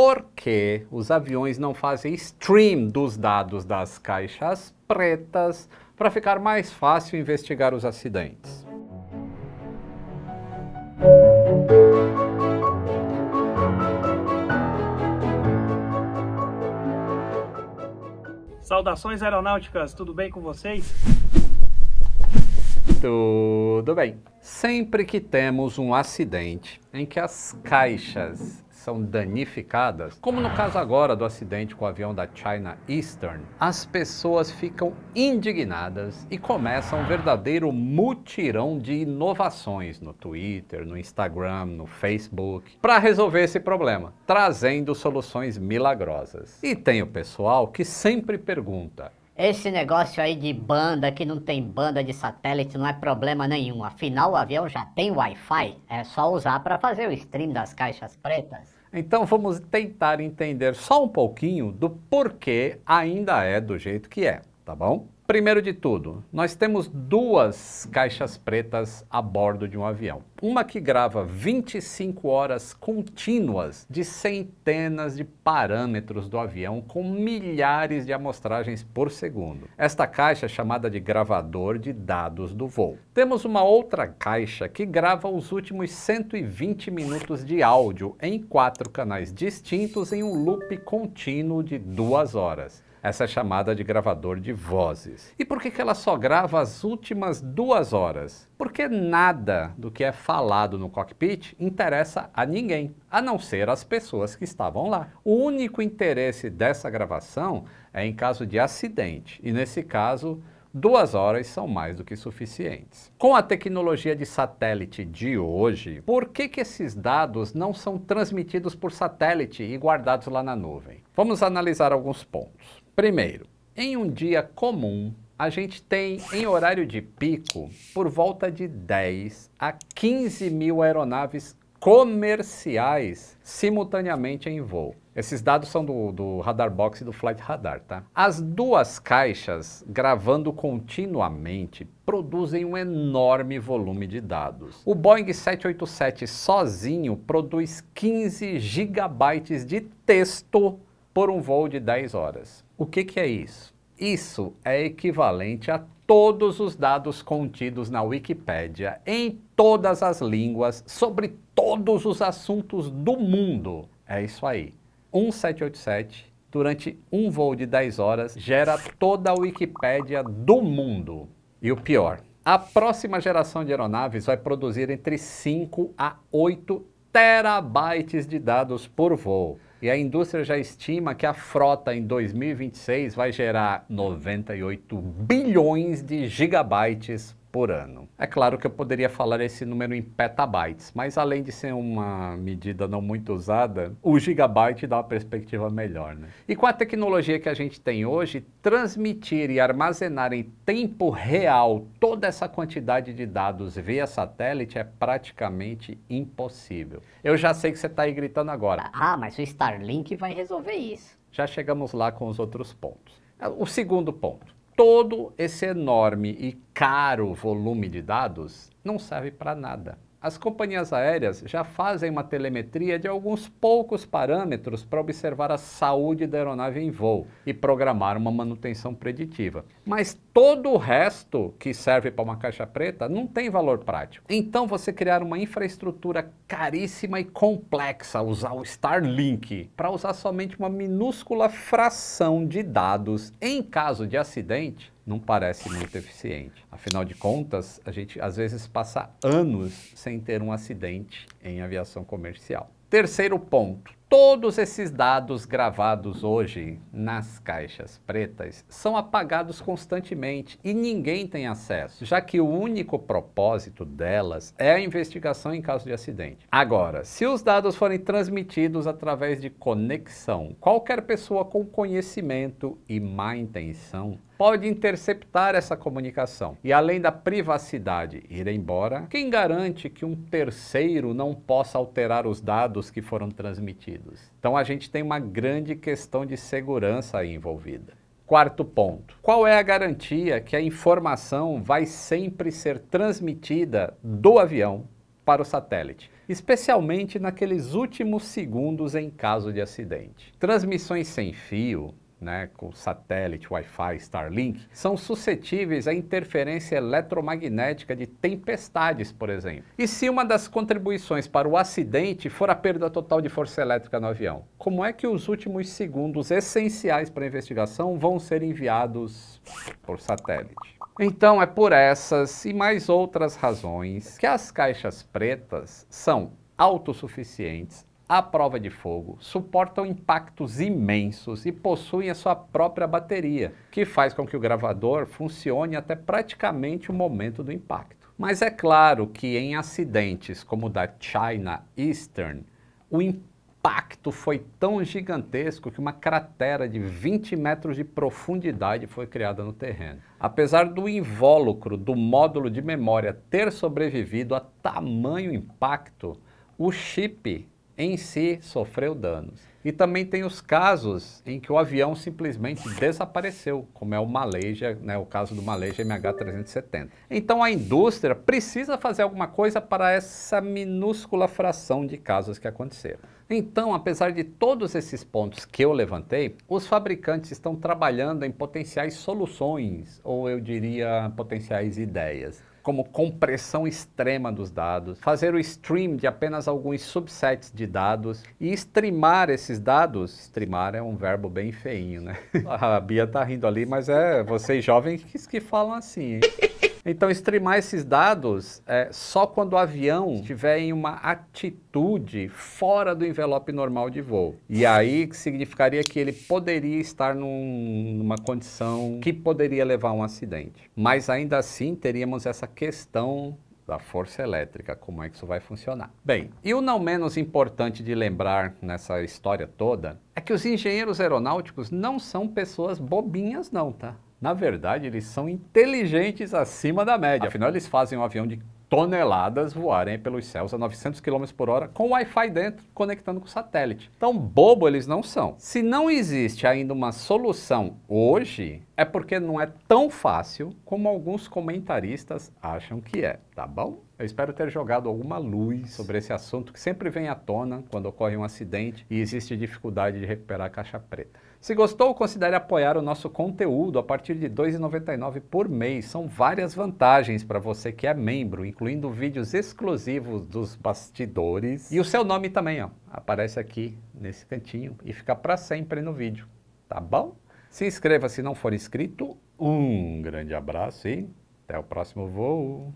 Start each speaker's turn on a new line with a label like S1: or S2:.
S1: por que os aviões não fazem stream dos dados das caixas pretas para ficar mais fácil investigar os acidentes. Saudações aeronáuticas, tudo bem com vocês? Tudo bem. Sempre que temos um acidente em que as caixas são danificadas, como no caso agora do acidente com o avião da China Eastern, as pessoas ficam indignadas e começam um verdadeiro mutirão de inovações no Twitter, no Instagram, no Facebook, para resolver esse problema, trazendo soluções milagrosas. E tem o pessoal que sempre pergunta: esse negócio aí de banda que não tem banda de satélite não é problema nenhum. Afinal, o avião já tem Wi-Fi. É só usar para fazer o stream das caixas pretas. Então vamos tentar entender só um pouquinho do porquê ainda é do jeito que é, tá bom? Primeiro de tudo, nós temos duas caixas pretas a bordo de um avião. Uma que grava 25 horas contínuas de centenas de parâmetros do avião com milhares de amostragens por segundo. Esta caixa é chamada de gravador de dados do voo. Temos uma outra caixa que grava os últimos 120 minutos de áudio em quatro canais distintos em um loop contínuo de duas horas essa é chamada de gravador de vozes. E por que, que ela só grava as últimas duas horas? Porque nada do que é falado no cockpit interessa a ninguém, a não ser as pessoas que estavam lá. O único interesse dessa gravação é em caso de acidente, e nesse caso, duas horas são mais do que suficientes. Com a tecnologia de satélite de hoje, por que, que esses dados não são transmitidos por satélite e guardados lá na nuvem? Vamos analisar alguns pontos. Primeiro, em um dia comum, a gente tem em horário de pico por volta de 10 a 15 mil aeronaves comerciais simultaneamente em voo. Esses dados são do, do Radar Box e do Flight Radar, tá? As duas caixas gravando continuamente produzem um enorme volume de dados. O Boeing 787 sozinho produz 15 gigabytes de texto por um voo de 10 horas. O que, que é isso? Isso é equivalente a todos os dados contidos na Wikipédia, em todas as línguas, sobre todos os assuntos do mundo. É isso aí. 1787, durante um voo de 10 horas, gera toda a Wikipédia do mundo. E o pior, a próxima geração de aeronaves vai produzir entre 5 a 8 terabytes de dados por voo. E a indústria já estima que a frota em 2026 vai gerar 98 bilhões de gigabytes por ano. É claro que eu poderia falar esse número em petabytes, mas além de ser uma medida não muito usada, o gigabyte dá uma perspectiva melhor. Né? E com a tecnologia que a gente tem hoje, transmitir e armazenar em tempo real toda essa quantidade de dados via satélite é praticamente impossível. Eu já sei que você está aí gritando agora. Ah, mas o Starlink vai resolver isso. Já chegamos lá com os outros pontos. É, o segundo ponto todo esse enorme e caro volume de dados não serve para nada. As companhias aéreas já fazem uma telemetria de alguns poucos parâmetros para observar a saúde da aeronave em voo e programar uma manutenção preditiva. Mas todo o resto que serve para uma caixa preta não tem valor prático. Então você criar uma infraestrutura caríssima e complexa, usar o Starlink, para usar somente uma minúscula fração de dados em caso de acidente, não parece muito eficiente. Afinal de contas, a gente às vezes passa anos sem ter um acidente em aviação comercial. Terceiro ponto, Todos esses dados gravados hoje nas caixas pretas são apagados constantemente e ninguém tem acesso, já que o único propósito delas é a investigação em caso de acidente. Agora, se os dados forem transmitidos através de conexão, qualquer pessoa com conhecimento e má intenção pode interceptar essa comunicação. E além da privacidade ir embora, quem garante que um terceiro não possa alterar os dados que foram transmitidos? Então a gente tem uma grande questão de segurança aí envolvida. Quarto ponto: qual é a garantia que a informação vai sempre ser transmitida do avião para o satélite? Especialmente naqueles últimos segundos em caso de acidente. Transmissões sem fio, né, com satélite, Wi-Fi, Starlink, são suscetíveis à interferência eletromagnética de tempestades, por exemplo. E se uma das contribuições para o acidente for a perda total de força elétrica no avião, como é que os últimos segundos essenciais para a investigação vão ser enviados por satélite? Então é por essas e mais outras razões que as caixas pretas são autossuficientes, à prova de fogo, suportam impactos imensos e possuem a sua própria bateria, que faz com que o gravador funcione até praticamente o momento do impacto. Mas é claro que em acidentes como o da China Eastern, o impacto foi tão gigantesco que uma cratera de 20 metros de profundidade foi criada no terreno. Apesar do invólucro do módulo de memória ter sobrevivido a tamanho impacto, o chip em si sofreu danos. E também tem os casos em que o avião simplesmente desapareceu, como é o Maleja, né, o caso do Maleja MH370. Então a indústria precisa fazer alguma coisa para essa minúscula fração de casos que aconteceram. Então, apesar de todos esses pontos que eu levantei, os fabricantes estão trabalhando em potenciais soluções, ou eu diria potenciais ideias como compressão extrema dos dados, fazer o stream de apenas alguns subsets de dados e streamar esses dados. Streamar é um verbo bem feinho, né? A Bia tá rindo ali, mas é vocês jovens que, falam assim, hein? Então, streamar esses dados é, só quando o avião estiver em uma atitude fora do envelope normal de voo. E aí significaria que ele poderia estar num, numa condição que poderia levar a um acidente. Mas ainda assim teríamos essa questão da força elétrica, como é que isso vai funcionar. Bem, e o não menos importante de lembrar nessa história toda é que os engenheiros aeronáuticos não são pessoas bobinhas não, tá? Na verdade, eles são inteligentes acima da média. Afinal, eles fazem um avião de toneladas voarem pelos céus a 900 km por hora com Wi-Fi dentro, conectando com satélite. Então, bobo eles não são. Se não existe ainda uma solução hoje, é porque não é tão fácil como alguns comentaristas acham que é. Tá bom? Eu espero ter jogado alguma luz sobre esse assunto que sempre vem à tona quando ocorre um acidente e existe dificuldade de recuperar a caixa preta. Se gostou, considere apoiar o nosso conteúdo a partir de R$ 2,99 por mês. São várias vantagens para você que é membro, incluindo vídeos exclusivos dos bastidores. E o seu nome também ó, aparece aqui nesse cantinho e fica para sempre no vídeo. Tá bom? Se inscreva se não for inscrito. Um grande abraço e até o próximo voo.